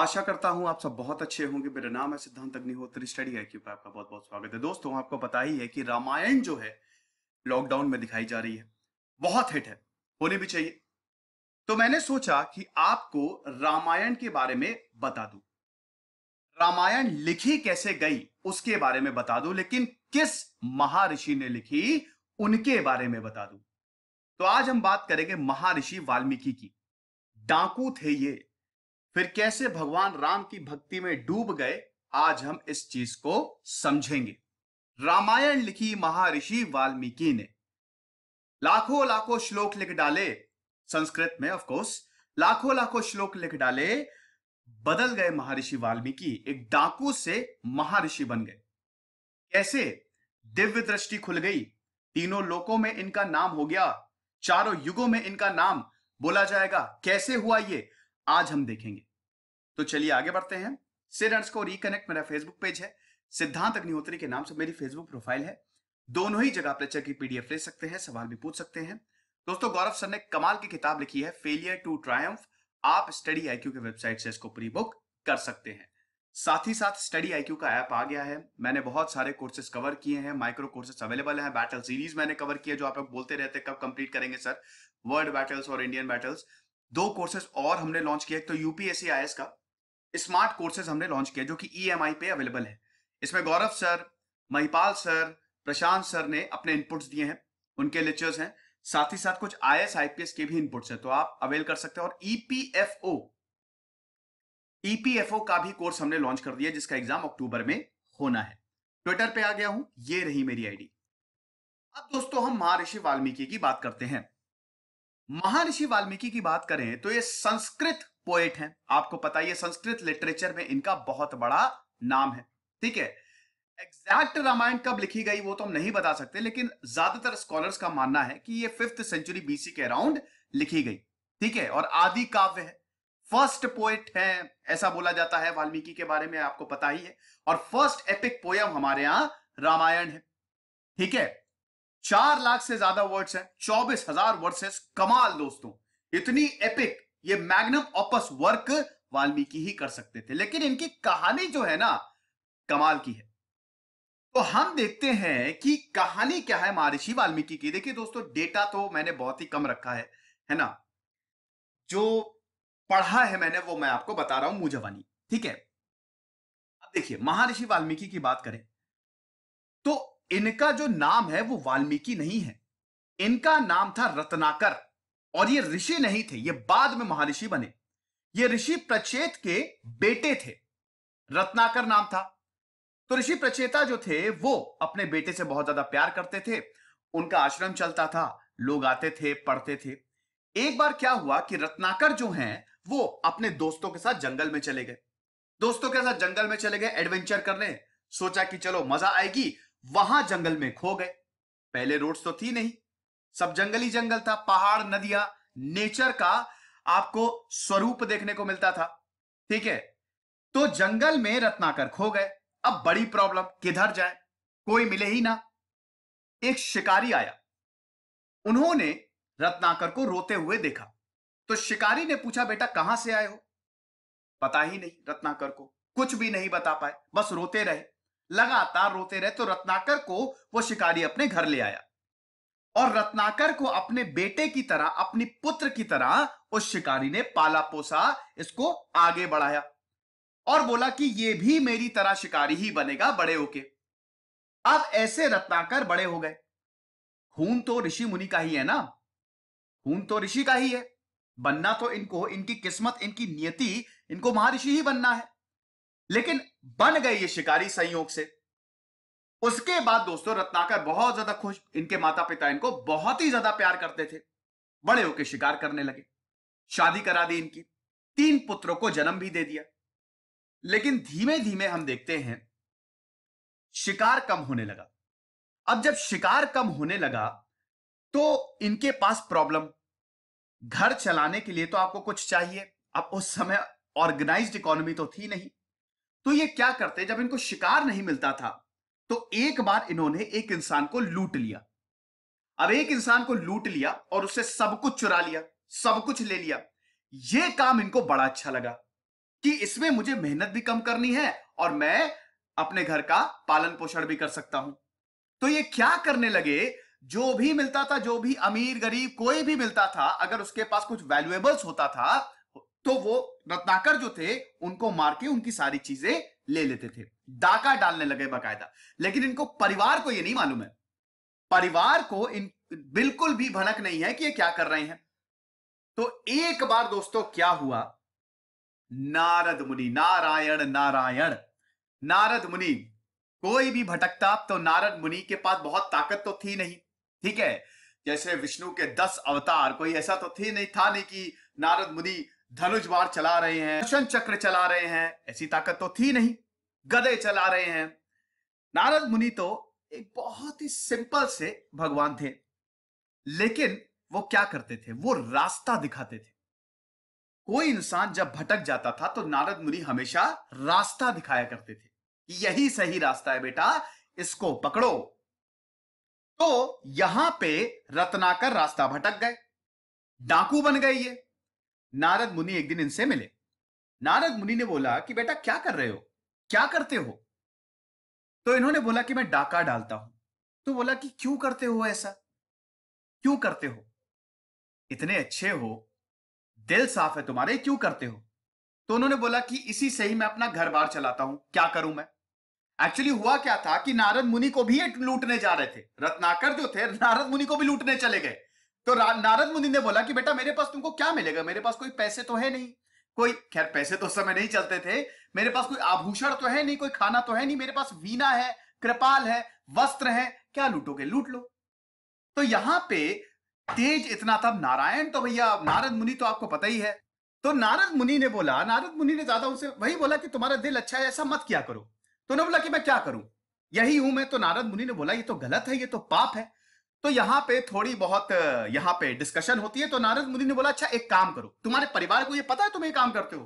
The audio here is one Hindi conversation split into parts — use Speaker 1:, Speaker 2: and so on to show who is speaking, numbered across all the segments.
Speaker 1: आशा करता हूं आप सब बहुत अच्छे होंगे मेरा नाम है सिद्धांत अग्निहोत्री स्टडी है क्यों आपका बहुत बहुत स्वागत है दोस्तों आपको पता ही है कि रामायण जो है लॉकडाउन में दिखाई जा रही है बहुत हिट है होने भी चाहिए तो मैंने सोचा कि आपको रामायण के बारे में बता दू रामायण लिखी कैसे गई उसके बारे में बता दू लेकिन किस महाऋषि ने लिखी उनके बारे में बता दू तो आज हम बात करेंगे महाऋषि वाल्मीकि की डाकू थे ये फिर कैसे भगवान राम की भक्ति में डूब गए आज हम इस चीज को समझेंगे रामायण लिखी महर्षि वाल्मीकि ने लाखों लाखों श्लोक लिख डाले संस्कृत में ऑफ कोर्स लाखों लाखों श्लोक लिख डाले बदल गए महर्षि वाल्मीकि एक डाकू से महर्षि बन गए कैसे दिव्य दृष्टि खुल गई तीनों लोकों में इनका नाम हो गया चारों युगों में इनका नाम बोला जाएगा कैसे हुआ ये आज हम देखेंगे तो चलिए आगे बढ़ते हैं सिर को रिकनेक्ट मेरा फेसबुक पेज है सिद्धांत अग्निहोत्री के नाम से मेरी फेसबुक प्रोफाइल है दोनों ही जगह लेक्चर की पीडीएफ ले सकते हैं सवाल भी पूछ सकते हैं दोस्तों गौरव सर ने कमाल की किताब लिखी है फेलियर टू ट्रायम्फ आप स्टडी आईक्यू के वेबसाइट से इसको प्री बुक कर सकते हैं साथ ही साथ स्टडी आईक्यू का ऐप आ गया है मैंने बहुत सारे कोर्सेज कवर किए हैं माइक्रो कोर्सेस अवेलेबल हैं बैटल सीरीज मैंने कवर किया जो आप लोग बोलते रहते कब कंप्लीट करेंगे सर वर्ल्ड बैटल्स और इंडियन बैटल्स दो कोर्सेज और हमने लॉन्च किया तो यूपीएससी आई का स्मार्ट कोर्सेज हमने लॉन्च किया जो कि ई e पे अवेलेबल है इसमें Gaurav sir Mahipal sir Prashant sir ने अपने इनपुट्स दिए हैं उनके लेक्चर्स हैं साथ ही साथ कुछ आई एस के भी इनपुट्स हैं तो आप अवेल कर सकते हैं और ईपीएफओ e ईपीएफओ e का भी कोर्स हमने लॉन्च कर दिया जिसका एग्जाम अक्टूबर में होना है ट्विटर पे आ गया हूं ये रही मेरी आईडी अब दोस्तों हम महर्षि वाल्मीकि की बात करते हैं महर्षि वाल्मीकि की बात करें तो ये संस्कृत पोएट हैं आपको पता है संस्कृत लिटरेचर में इनका बहुत बड़ा नाम है ठीक है एग्जैक्ट रामायण कब लिखी गई वो तो हम नहीं बता सकते लेकिन ज्यादातर स्कॉलर्स का मानना है कि ये फिफ्थ सेंचुरी बीसी के अराउंड लिखी गई ठीक है और आदि काव्य है फर्स्ट पोएट है ऐसा बोला जाता है वाल्मीकि के बारे में आपको पता ही है और फर्स्ट एपिक पोयम हमारे यहां रामायण है ठीक है चार लाख से ज्यादा वर्ड्स हैं चौबीस हजार है कमाल दोस्तों इतनी एपिक ये मैग्नम ऑपस वर्क वाल्मीकि ही कर सकते थे लेकिन इनकी कहानी जो है ना कमाल की है तो हम देखते हैं कि कहानी क्या है महारिषि वाल्मीकि की देखिए दोस्तों डेटा तो मैंने बहुत ही कम रखा है है ना जो पढ़ा है मैंने वो मैं आपको बता रहा हूं मुझवानी ठीक है अब देखिए महर्षि वाल्मीकि की बात करें तो इनका जो नाम है वो वाल्मीकि नहीं है इनका नाम था रत्नाकर और ये ऋषि नहीं थे ये बाद में महर्षि बने ये ऋषि प्रचेत के बेटे थे रत्नाकर नाम था तो ऋषि प्रचेता जो थे वो अपने बेटे से बहुत ज्यादा प्यार करते थे उनका आश्रम चलता था लोग आते थे पढ़ते थे एक बार क्या हुआ कि रत्नाकर जो हैं वो अपने दोस्तों के साथ जंगल में चले गए दोस्तों के साथ जंगल में चले गए एडवेंचर करने सोचा कि चलो मजा आएगी वहां जंगल में खो गए पहले रोड्स तो थी नहीं सब जंगली जंगल था पहाड़ नदियां नेचर का आपको स्वरूप देखने को मिलता था ठीक है तो जंगल में रत्नाकर खो गए अब बड़ी प्रॉब्लम किधर जाए कोई मिले ही ना एक शिकारी आया उन्होंने रत्नाकर को रोते हुए देखा तो शिकारी ने पूछा बेटा कहां से आए हो पता ही नहीं रत्नाकर को कुछ भी नहीं बता पाए बस रोते रहे लगातार रोते रहे तो रत्नाकर को वो शिकारी अपने घर ले आया और रत्नाकर को अपने बेटे की तरह अपनी पुत्र की तरह उस शिकारी ने पाला पोसा इसको आगे बढ़ाया और बोला कि ये भी मेरी तरह शिकारी ही बनेगा बड़े होके अब ऐसे रत्नाकर बड़े हो गए खून तो ऋषि मुनि का ही है ना खून तो ऋषि का ही है बनना तो इनको इनकी किस्मत इनकी नियति इनको महारिषि ही बनना है लेकिन बन गए ये शिकारी संयोग से उसके बाद दोस्तों रत्नाकर बहुत ज्यादा खुश इनके माता पिता इनको बहुत ही ज्यादा प्यार करते थे बड़े होके शिकार करने लगे शादी करा दी इनकी तीन पुत्रों को जन्म भी दे दिया लेकिन धीमे धीमे हम देखते हैं शिकार कम होने लगा अब जब शिकार कम होने लगा तो इनके पास प्रॉब्लम घर चलाने के लिए तो आपको कुछ चाहिए अब उस समय ऑर्गेनाइज्ड इकोनॉमी तो थी नहीं तो ये क्या करते जब इनको शिकार नहीं मिलता था तो एक बार इन्होंने एक इंसान को लूट लिया अब एक इंसान को लूट लिया और उससे सब कुछ चुरा लिया सब कुछ ले लिया ये काम इनको बड़ा अच्छा लगा कि इसमें मुझे मेहनत भी कम करनी है और मैं अपने घर का पालन पोषण भी कर सकता हूं तो ये क्या करने लगे जो भी मिलता था जो भी अमीर गरीब कोई भी मिलता था अगर उसके पास कुछ वैल्यूएबल्स होता था तो वो रत्नाकर जो थे उनको मार के उनकी सारी चीजें ले लेते थे डाका डालने लगे बकायदा लेकिन इनको परिवार को ये नहीं मालूम है परिवार को इन बिल्कुल भी भनक नहीं है कि ये क्या कर रहे हैं तो एक बार दोस्तों क्या हुआ नारद मुनि नारायण नारायण नारद मुनि कोई भी भटकता तो नारद मुनि के पास बहुत ताकत तो थी नहीं ठीक है जैसे विष्णु के दस अवतार कोई ऐसा तो थी नहीं था नहीं कि नारद मुनि धनुष बार चला रहे हैं दर्शन चक्र चला रहे हैं ऐसी ताकत तो थी नहीं गदे चला रहे हैं नारद मुनि तो एक बहुत ही सिंपल से भगवान थे लेकिन वो क्या करते थे वो रास्ता दिखाते थे कोई इंसान जब भटक जाता था तो नारद मुनि हमेशा रास्ता दिखाया करते थे कि यही सही रास्ता है बेटा इसको पकड़ो तो यहां पे रत्नाकर रास्ता भटक गए डाकू बन गए ये नारद मुनि एक दिन इनसे मिले नारद मुनि ने बोला कि बेटा क्या कर रहे हो क्या करते हो तो इन्होंने बोला कि मैं डाका डालता हूं तो बोला कि क्यों करते हो ऐसा क्यों करते हो इतने अच्छे हो दिल साफ है तुम्हारे क्यों करते हो तो उन्होंने बोला कि इसी से ही मैं अपना घर बार चलाता हूं क्या करूं मैं एक्चुअली हुआ क्या था कि नारद मुनि को भी लूटने जा रहे थे रत्नाकर जो थे नारद मुनि को भी लूटने चले गए तो नारद मुनि ने बोला कि बेटा मेरे पास तुमको क्या मिलेगा मेरे पास कोई पैसे तो है नहीं कोई खैर पैसे तो उस समय नहीं चलते थे मेरे पास कोई आभूषण तो है नहीं कोई खाना तो है नहीं मेरे पास वीणा है कृपाल है वस्त्र है क्या लूटोगे लूट लो तो यहां पे तेज इतना था नारायण तो भैया नारद मुनि तो आपको पता ही है तो नारद मुनि ने बोला नारद मुनि ने ज्यादा उनसे वही बोला कि तुम्हारा दिल अच्छा है ऐसा मत किया करो तो बोला कि मैं क्या करूं यही हूं मैं तो नारद मुनि ने बोला ये तो गलत है ये तो पाप है तो यहाँ पे थोड़ी बहुत यहाँ पे डिस्कशन होती है तो नारद मुनि ने बोला अच्छा एक काम करो तुम्हारे परिवार को ये पता है तुम ये काम करते हो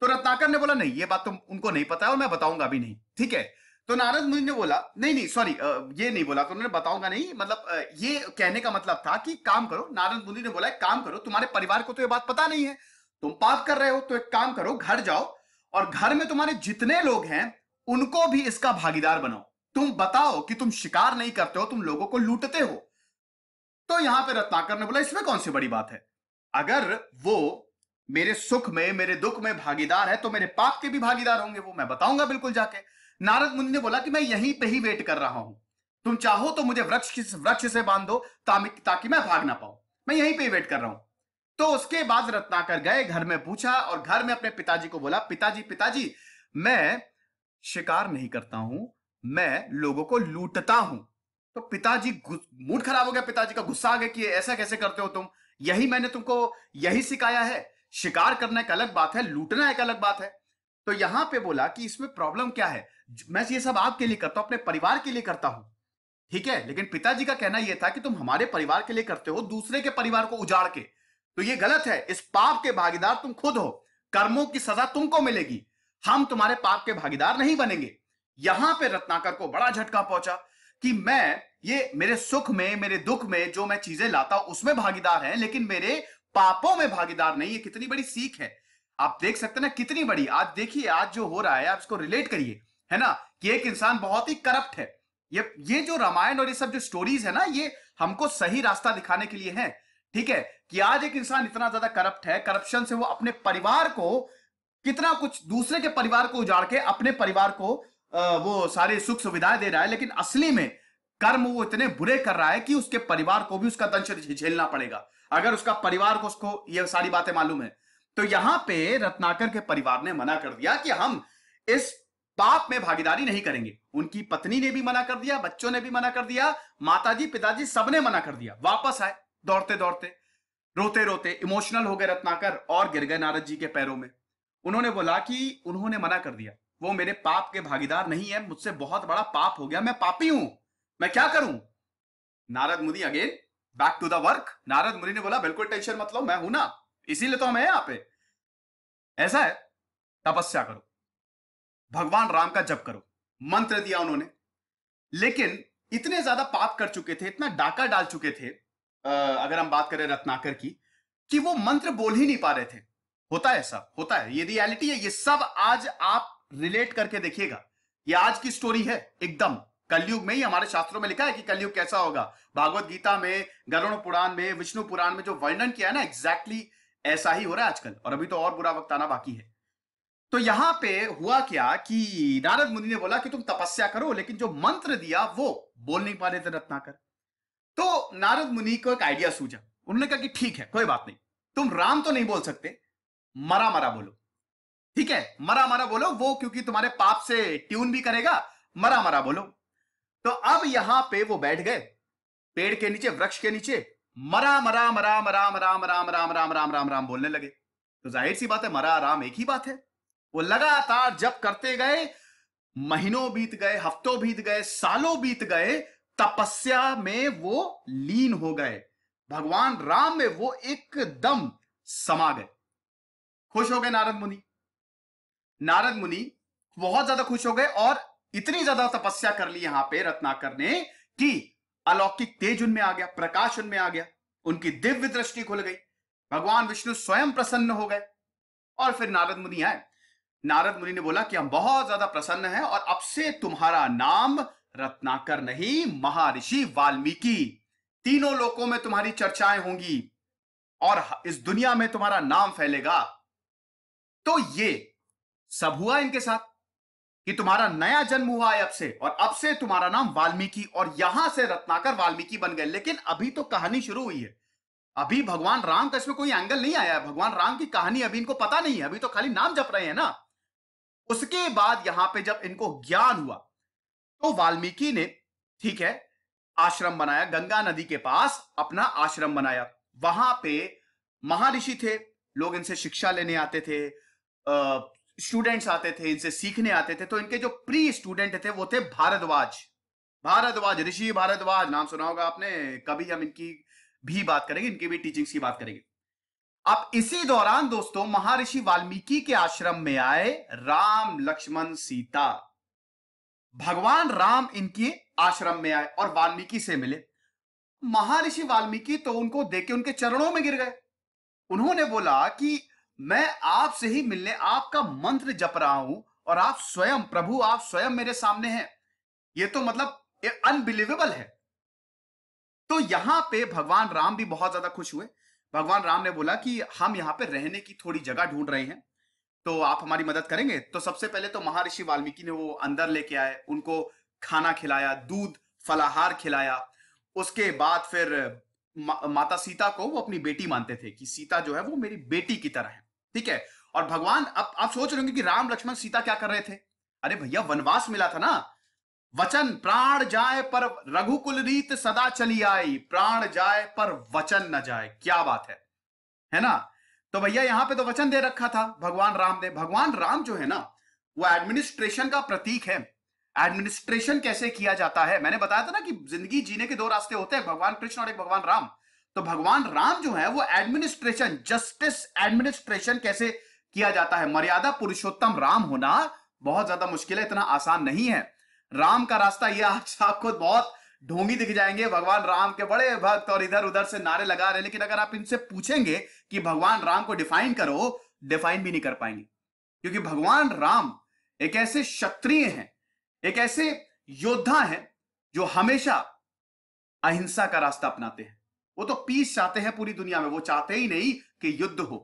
Speaker 1: तो रत्नाकर ने बोला नहीं ये बात तुम उनको नहीं पता है और मैं बताऊंगा भी नहीं ठीक है तो नारद मुनि ने बोला नहीं नहीं सॉरी ये नहीं बोला तो उन्होंने बताऊंगा नहीं मतलब ये कहने का मतलब था कि काम करो नारद मुनि ने बोला काम करो तुम्हारे परिवार को तो ये बात पता नहीं है तुम पाप कर रहे हो तो एक काम करो घर जाओ और घर में तुम्हारे जितने लोग हैं उनको भी इसका भागीदार बनाओ तुम बताओ कि तुम शिकार नहीं करते हो तुम लोगों को लूटते हो तो यहां पर रत्नाकर ने बोला इसमें कौन सी बड़ी बात है अगर वो मेरे सुख में मेरे दुख में भागीदार है तो मेरे पाप के भी भागीदार होंगे वो मैं बताऊंगा बिल्कुल जाके नारद मुनि ने बोला कि मैं यहीं पे ही वेट कर रहा हूं तुम चाहो तो मुझे वृक्ष वृक्ष से बांधो ताकि मैं भाग ना पाऊं मैं यहीं पे ही वेट कर रहा हूं तो उसके बाद रत्नाकर गए घर में पूछा और घर में अपने पिताजी को बोला पिताजी पिताजी मैं शिकार नहीं करता हूं मैं लोगों को लूटता हूं तो पिताजी मूड खराब हो गया पिताजी का गुस्सा आ गया कि ऐसा कैसे करते हो तुम यही मैंने तुमको यही सिखाया है शिकार करना एक अलग बात है लूटना एक अलग बात है तो यहां पे बोला कि इसमें प्रॉब्लम क्या है मैं ये सब आपके लिए करता हूं अपने परिवार के लिए करता हूं ठीक है लेकिन पिताजी का कहना यह था कि तुम हमारे परिवार के लिए करते हो दूसरे के परिवार को उजाड़ के तो ये गलत है इस पाप के भागीदार तुम खुद हो कर्मों की सजा तुमको मिलेगी हम तुम्हारे पाप के भागीदार नहीं बनेंगे यहां पे रत्नाकर को बड़ा झटका पहुंचा कि मैं ये मेरे सुख में मेरे दुख में जो मैं चीजें लाता हूं उसमें भागीदार है लेकिन मेरे पापों में भागीदार नहीं ये कितनी बड़ी सीख है आप देख सकते हैं ना कितनी बड़ी आज देखिए आज जो हो रहा है आप इसको रिलेट करिए है ना कि एक इंसान बहुत ही करप्ट है ये ये जो रामायण और ये सब जो स्टोरीज है ना ये हमको सही रास्ता दिखाने के लिए है ठीक है कि आज एक इंसान इतना ज्यादा करप्ट है करप्शन से वो अपने परिवार को कितना कुछ दूसरे के परिवार को उजाड़ के अपने परिवार को वो सारी सुख सुविधाएं दे रहा है लेकिन असली में कर्म वो इतने बुरे कर रहा है कि उसके परिवार को भी उसका दंश झेलना पड़ेगा अगर उसका परिवार को उसको ये सारी बातें मालूम है तो यहां पे रत्नाकर के परिवार ने मना कर दिया कि हम इस पाप में भागीदारी नहीं करेंगे उनकी पत्नी ने भी मना कर दिया बच्चों ने भी मना कर दिया माताजी पिताजी सबने मना कर दिया वापस आए दौड़ते दौड़ते रोते रोते इमोशनल हो गए रत्नाकर और गिर गए नारद जी के पैरों में उन्होंने बोला कि उन्होंने मना कर दिया वो मेरे पाप के भागीदार नहीं है मुझसे बहुत बड़ा पाप हो गया मैं पापी हूं मैं क्या करूं नारद मुनि again back to the work Narad मुनि ने बोला बिल्कुल टेंशन मत लो मैं हूं ना इसीलिए तो हमें यहां पे ऐसा है तपस्या करो भगवान राम का जप करो मंत्र दिया उन्होंने लेकिन इतने ज्यादा पाप कर चुके थे इतना डाका डाल चुके थे अगर हम बात करें रत्नाकर की कि वो मंत्र बोल ही नहीं पा रहे थे होता है सब होता है ये रियलिटी है ये सब आज आप रिलेट करके देखिएगा ये आज की स्टोरी है एकदम कलयुग में ही हमारे शास्त्रों में लिखा है कि कलयुग कैसा होगा भागवत गीता में गरुण पुराण में विष्णु पुराण में जो वर्णन किया है ना एग्जैक्टली exactly ऐसा ही हो रहा है आजकल और अभी तो और बुरा वक्त आना बाकी है तो यहां पे हुआ क्या कि नारद मुनि ने बोला कि तुम तपस्या करो लेकिन जो मंत्र दिया वो बोल नहीं पा रहे थे रत्नाकर तो नारद मुनि को एक आइडिया सूझा उन्होंने कहा कि ठीक है कोई बात नहीं तुम राम तो नहीं बोल सकते मरा मरा बोलो ठीक है मरा मरा बोलो वो क्योंकि तुम्हारे पाप से ट्यून भी करेगा मरा मरा बोलो तो अब यहां पे वो बैठ गए पेड़ के नीचे वृक्ष के नीचे मरा मरा मरा मरा मरा मरा मरा मरा राम राम राम बोलने लगे तो जाहिर सी बात है मरा राम एक ही बात है वो लगातार जब करते गए महीनों बीत गए हफ्तों बीत गए सालों बीत गए तपस्या में वो लीन हो गए भगवान राम में वो एकदम समा गए खुश हो गए नारद मुनि नारद मुनि बहुत ज्यादा खुश हो गए और इतनी ज्यादा तपस्या कर ली यहां पे रत्नाकर ने कि अलौकिक तेज उनमें आ गया प्रकाश उनमें आ गया उनकी दिव्य दृष्टि खुल गई भगवान विष्णु स्वयं प्रसन्न हो गए और फिर नारद मुनि आए नारद मुनि ने बोला कि हम बहुत ज्यादा प्रसन्न हैं और अब से तुम्हारा नाम रत्नाकर नहीं महर्षि वाल्मीकि तीनों लोकों में तुम्हारी चर्चाएं होंगी और इस दुनिया में तुम्हारा नाम फैलेगा तो ये सब हुआ इनके साथ कि तुम्हारा नया जन्म हुआ है अब से और अब से तुम्हारा नाम वाल्मीकि और यहां से रत्नाकर वाल्मीकि बन गए लेकिन अभी तो कहानी शुरू हुई है अभी भगवान राम का इसमें कोई एंगल नहीं आया है भगवान राम की कहानी अभी इनको पता नहीं है अभी तो खाली नाम जप रहे हैं ना उसके बाद यहां पे जब इनको ज्ञान हुआ तो वाल्मीकि ने ठीक है आश्रम बनाया गंगा नदी के पास अपना आश्रम बनाया वहां पे महारिषि थे लोग इनसे शिक्षा लेने आते थे स्टूडेंट्स आते थे इनसे सीखने आते थे तो इनके जो प्री स्टूडेंट थे वो थे भारद्वाज भारद्वाज ऋषि भारद्वाज नाम सुना होगा आपने कभी हम इनकी भी बात करेंगे इनकी भी टीचिंग्स की बात करेंगे अब इसी दौरान दोस्तों महर्षि वाल्मीकि के आश्रम में आए राम लक्ष्मण सीता भगवान राम इनके आश्रम में आए और वाल्मीकि से मिले महर्षि वाल्मीकि तो उनको देख के उनके चरणों में गिर गए उन्होंने बोला कि मैं आपसे ही मिलने आपका मंत्र जप रहा हूं और आप स्वयं प्रभु आप स्वयं मेरे सामने हैं ये तो मतलब अनबिलीवेबल है तो यहां पे भगवान राम भी बहुत ज्यादा खुश हुए भगवान राम ने बोला कि हम यहाँ पे रहने की थोड़ी जगह ढूंढ रहे हैं तो आप हमारी मदद करेंगे तो सबसे पहले तो महर्षि वाल्मीकि ने वो अंदर लेके आए उनको खाना खिलाया दूध फलाहार खिलाया उसके बाद फिर मा, माता सीता को वो अपनी बेटी मानते थे कि सीता जो है वो मेरी बेटी की तरह है ठीक है और भगवान अब आप सोच रहे होंगे कि राम लक्ष्मण सीता क्या कर रहे थे अरे भैया वनवास मिला था ना वचन प्राण जाए पर रघुकुल रीत सदा चली आई प्राण जाए पर वचन न जाए क्या बात है है ना तो भैया यहां पे तो वचन दे रखा था भगवान राम ने भगवान राम जो है ना वो एडमिनिस्ट्रेशन का प्रतीक है एडमिनिस्ट्रेशन कैसे किया जाता है मैंने बताया था ना कि जिंदगी जीने के दो रास्ते होते हैं भगवान कृष्ण और एक भगवान राम तो भगवान राम जो है वो एडमिनिस्ट्रेशन जस्टिस एडमिनिस्ट्रेशन कैसे किया जाता है मर्यादा पुरुषोत्तम राम होना बहुत ज्यादा मुश्किल है इतना आसान नहीं है राम का रास्ता ये आज आपको बहुत ढोंगी दिख जाएंगे भगवान राम के बड़े भक्त और इधर उधर से नारे लगा रहे लेकिन अगर आप इनसे पूछेंगे कि भगवान राम को डिफाइन करो डिफाइन भी नहीं कर पाएंगे क्योंकि भगवान राम एक ऐसे क्षत्रिय हैं एक ऐसे योद्धा हैं जो हमेशा अहिंसा का रास्ता अपनाते हैं वो तो पीस चाहते हैं पूरी दुनिया में वो चाहते ही नहीं कि युद्ध हो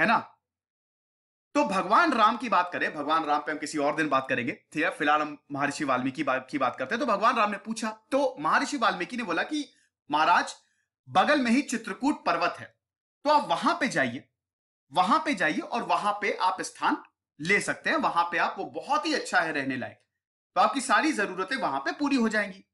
Speaker 1: है ना तो भगवान राम की बात करें भगवान राम पे हम किसी और दिन बात करेंगे ठीक है फिलहाल हम महर्षि वाल्मीकि की बात की बात करते हैं तो भगवान राम ने पूछा तो महर्षि वाल्मीकि ने बोला कि महाराज बगल में ही चित्रकूट पर्वत है तो आप वहां पे जाइए वहां पे जाइए और वहां पे आप स्थान ले सकते हैं वहां पे आप वो बहुत ही अच्छा है रहने लायक तो आपकी सारी जरूरतें वहां पे पूरी हो जाएंगी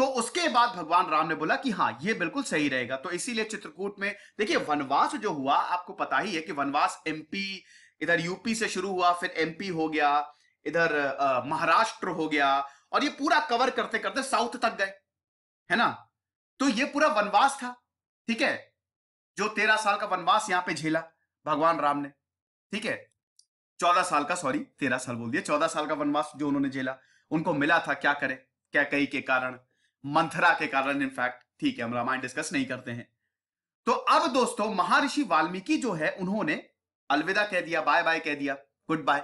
Speaker 1: तो उसके बाद भगवान राम ने बोला कि हाँ ये बिल्कुल सही रहेगा तो इसीलिए चित्रकूट में देखिए वनवास जो हुआ आपको पता ही है कि वनवास एमपी इधर यूपी से शुरू हुआ फिर एमपी हो गया इधर महाराष्ट्र हो गया और ये पूरा कवर करते करते साउथ तक गए है ना तो ये पूरा वनवास था ठीक है जो तेरह साल का वनवास यहां पे झेला भगवान राम ने ठीक है चौदह साल का सॉरी तेरह साल बोल दिया चौदह साल का वनवास जो उन्होंने झेला उनको मिला था क्या करे क्या कई के कारण मंथरा के कारण इनफैक्ट ठीक है हम रामायण डिस्कस नहीं करते हैं तो अब दोस्तों महर्षि वाल्मीकि जो है उन्होंने अलविदा कह दिया बाय बाय कह दिया गुड बाय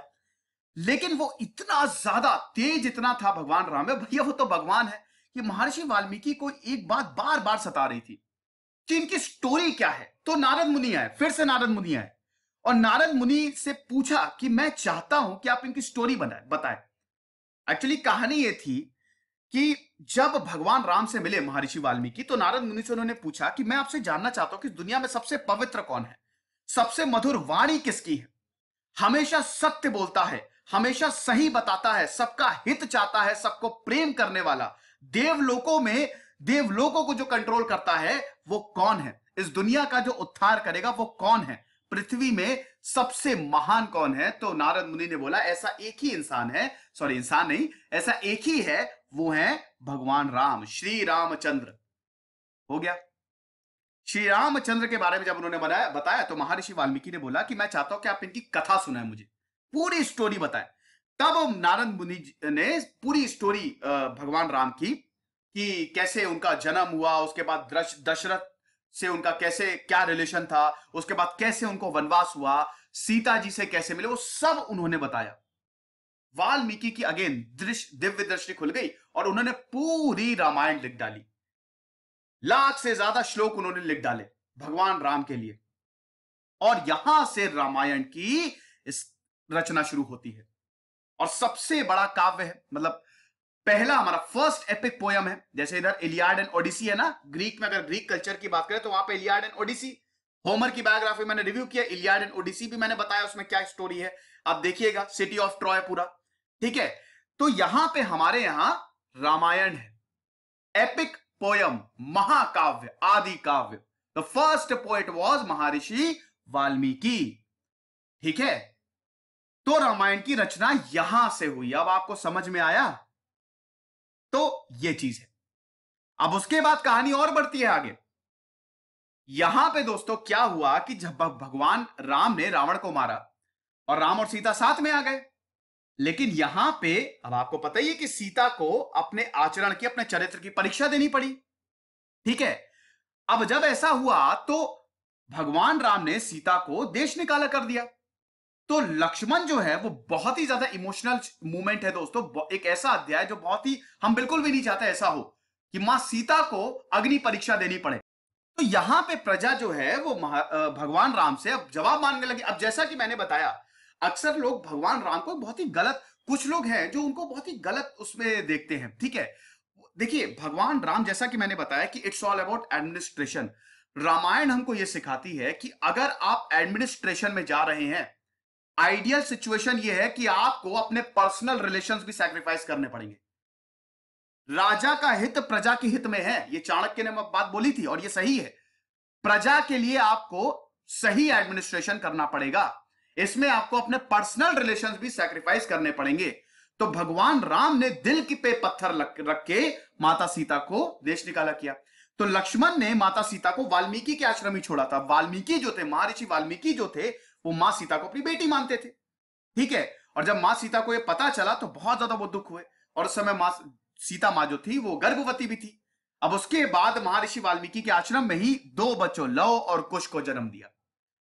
Speaker 1: लेकिन वो इतना ज्यादा तेज इतना था भगवान राम भैया वो तो भगवान है कि महर्षि वाल्मीकि को एक बात बार बार सता रही थी कि इनकी स्टोरी क्या है तो नारद मुनि आए फिर से नारद मुनि आए और नारद मुनि से पूछा कि मैं चाहता हूं कि आप इनकी स्टोरी बनाए बताए एक्चुअली कहानी ये थी कि जब भगवान राम से मिले महर्षि वाल्मीकि तो नारद मुनि से उन्होंने पूछा कि मैं आपसे जानना चाहता हूं कि दुनिया में सबसे पवित्र कौन है सबसे मधुर वाणी किसकी है हमेशा सत्य बोलता है हमेशा सही बताता है सबका हित चाहता है सबको प्रेम करने वाला देवलोकों में देवलोकों को जो कंट्रोल करता है वो कौन है इस दुनिया का जो उत्थार करेगा वो कौन है पृथ्वी में सबसे महान कौन है तो नारद मुनि ने बोला ऐसा एक ही इंसान है सॉरी इंसान नहीं ऐसा एक ही है वो है भगवान राम श्री रामचंद्र हो गया श्री रामचंद्र के बारे में जब उन्होंने बनाया बताया तो महर्षि वाल्मीकि ने बोला कि मैं चाहता हूं कि आप इनकी कथा सुनाए मुझे पूरी स्टोरी बताए तब नारद मुनि ने पूरी स्टोरी भगवान राम की कि कैसे उनका जन्म हुआ उसके बाद दशरथ से उनका कैसे क्या रिलेशन था उसके बाद कैसे उनको वनवास हुआ सीता जी से कैसे मिले वो सब उन्होंने बताया वाल्मीकि की अगेन दृश्य दिव्य दृष्टि खुल गई और उन्होंने पूरी रामायण लिख डाली लाख से ज्यादा श्लोक उन्होंने लिख डाले भगवान राम के लिए और यहां से रामायण की इस रचना शुरू होती है और सबसे बड़ा काव्य है मतलब पहला हमारा फर्स्ट एपिक पोयम है जैसे इधर इलियाड एंड ओडिसी है ना ग्रीक में अगर ग्रीक कल्चर की बात करें तो वहां पे इलियाड एंड ओडिसी होमर की बायोग्राफी मैंने रिव्यू किया इलियाड एंड ओडिसी भी मैंने बताया उसमें क्या स्टोरी है आप देखिएगा सिटी ऑफ ट्रॉय पूरा ठीक है तो यहां पे हमारे यहां रामायण है एपिक पोयम महाकाव्य आदि काव्य द फर्स्ट पोएट वॉज महर्षि वाल्मीकि ठीक है तो रामायण की रचना यहां से हुई अब आपको समझ में आया तो ये चीज है अब उसके बाद कहानी और बढ़ती है आगे यहां पे दोस्तों क्या हुआ कि जब भगवान राम ने रावण को मारा और राम और सीता साथ में आ गए लेकिन यहां पे अब आपको पता ही है कि सीता को अपने आचरण की अपने चरित्र की परीक्षा देनी पड़ी ठीक है अब जब ऐसा हुआ तो भगवान राम ने सीता को देश निकाला कर दिया तो लक्ष्मण जो है वो बहुत ही ज्यादा इमोशनल मूवमेंट है दोस्तों एक ऐसा अध्याय जो बहुत ही हम बिल्कुल भी नहीं चाहते ऐसा हो कि मां सीता को अग्नि परीक्षा देनी पड़े तो यहां पे प्रजा जो है वो भगवान राम से अब जवाब मांगने लगी अब जैसा कि मैंने बताया अक्सर लोग भगवान राम को बहुत ही गलत कुछ लोग हैं जो उनको बहुत ही गलत उसमें देखते हैं ठीक है देखिए भगवान राम जैसा कि मैंने बताया कि it's all about administration Ramayan हमको यह सिखाती है कि अगर आप एडमिनिस्ट्रेशन में जा रहे हैं आइडियल सिचुएशन यह है कि आपको अपने पर्सनल रिलेशंस भी सैक्रिफाइस करने पड़ेंगे राजा का हित प्रजा के हित में है ये चाणक्य ने बात बोली थी और ये सही है प्रजा के लिए आपको सही एडमिनिस्ट्रेशन करना पड़ेगा इसमें आपको अपने पर्सनल रिलेशन भी सेक्रीफाइस करने पड़ेंगे तो भगवान राम ने दिल की पे पत्थर रख के माता सीता को देश निकाला किया तो लक्ष्मण ने माता सीता को वाल्मीकि के आश्रम ही छोड़ा था वाल्मीकि जो थे महर्षि वाल्मीकि जो थे वो माँ सीता को अपनी बेटी मानते थे ठीक है और जब माँ सीता को ये पता चला तो बहुत ज्यादा वो दुख हुए और उस समय माँ सीता माँ जो थी वो गर्भवती भी थी अब उसके बाद महर्षि वाल्मीकि के आश्रम में ही दो बच्चों लव और कुश को जन्म दिया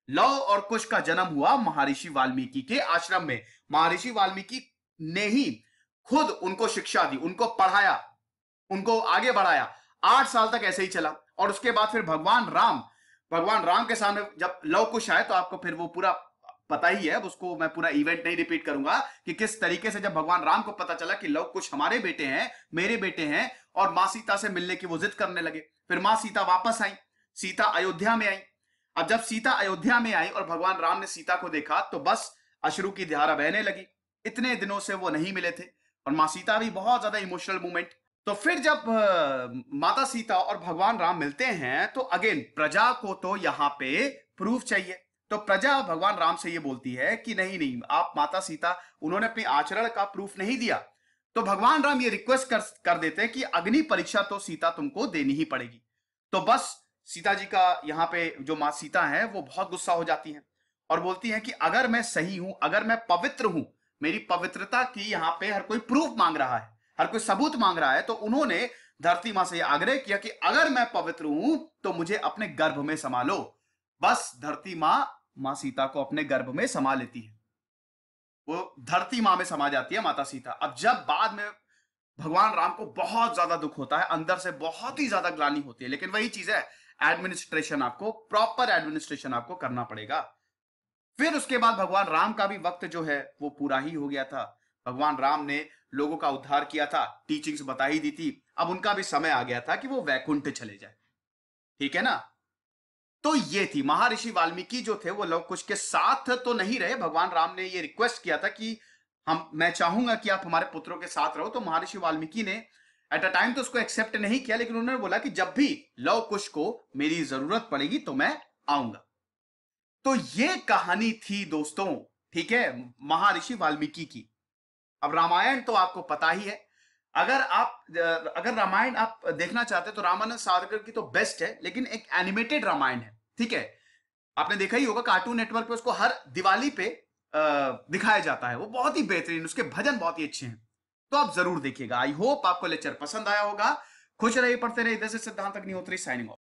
Speaker 1: लव और कुश का जन्म हुआ महर्षि वाल्मीकि के आश्रम में महर्षि वाल्मीकि ने ही खुद उनको शिक्षा दी उनको पढ़ाया उनको आगे बढ़ाया आठ साल तक ऐसे ही चला और उसके बाद फिर भगवान राम भगवान राम के सामने जब लव कुश आए तो आपको फिर वो पूरा पता ही है उसको मैं पूरा इवेंट नहीं रिपीट करूंगा कि किस तरीके से जब भगवान राम को पता चला कि लव कुश हमारे बेटे हैं मेरे बेटे हैं और माँ सीता से मिलने की वो जिद करने लगे फिर माँ सीता वापस आई सीता अयोध्या में आई अब जब सीता अयोध्या में आई और भगवान राम ने सीता को देखा तो बस अश्रु की धारा बहने लगी इतने दिनों से वो नहीं मिले थे और माँ सीता भी बहुत ज्यादा इमोशनल मूवमेंट तो फिर जब माता सीता और भगवान राम मिलते हैं तो अगेन प्रजा को तो यहाँ पे प्रूफ चाहिए तो प्रजा भगवान राम से ये बोलती है कि नहीं नहीं आप माता सीता उन्होंने अपने आचरण का प्रूफ नहीं दिया तो भगवान राम ये रिक्वेस्ट कर, कर देते हैं कि अग्नि परीक्षा तो सीता तुमको देनी ही पड़ेगी तो बस सीता जी का यहाँ पे जो माँ सीता है वो बहुत गुस्सा हो जाती है और बोलती है कि अगर मैं सही हूं अगर मैं पवित्र हूं मेरी पवित्रता की यहाँ पे हर कोई प्रूफ मांग रहा है हर कोई सबूत मांग रहा है तो उन्होंने धरती माँ से आग्रह किया कि अगर मैं पवित्र हूं तो मुझे अपने गर्भ में समा लो बस धरती माँ माँ सीता को अपने गर्भ में समा लेती है वो धरती माँ में समा जाती है माता सीता अब जब बाद में भगवान राम को बहुत ज्यादा दुख होता है अंदर से बहुत ही ज्यादा ग्लानी होती है लेकिन वही चीज है एडमिनिस्ट्रेशन आपको प्रॉपर एडमिनिस्ट्रेशन आपको करना पड़ेगा फिर उसके बाद भगवान राम का भी वक्त जो है वो पूरा ही हो गया था भगवान राम ने लोगों का उद्धार किया था टीचिंग्स बता ही दी थी अब उनका भी समय आ गया था कि वो वैकुंठ चले जाए ठीक है ना तो ये थी महर्षि वाल्मीकि जो थे वो लव कुश के साथ तो नहीं रहे भगवान राम ने ये रिक्वेस्ट किया था कि हम मैं चाहूंगा कि आप हमारे पुत्रों के साथ रहो तो महर्षि वाल्मीकि ने एट अ टाइम तो उसको एक्सेप्ट नहीं किया लेकिन उन्होंने बोला कि जब भी लव कुश को मेरी जरूरत पड़ेगी तो मैं आऊंगा तो ये कहानी थी दोस्तों ठीक है महर्षि वाल्मीकि की अब रामायण तो आपको पता ही है अगर आप अगर रामायण आप देखना चाहते हैं तो रामानंद सागर की तो बेस्ट है लेकिन एक एनिमेटेड रामायण है ठीक है आपने देखा ही होगा कार्टून नेटवर्क पे उसको हर दिवाली पे दिखाया जाता है वो बहुत ही बेहतरीन उसके भजन बहुत ही अच्छे हैं तो आप जरूर देखिएगा आई होप आपको लेक्चर पसंद आया होगा खुश रहिए पढ़ते रहिए इधर से सिद्धांत अग्निहोत्री साइनिंग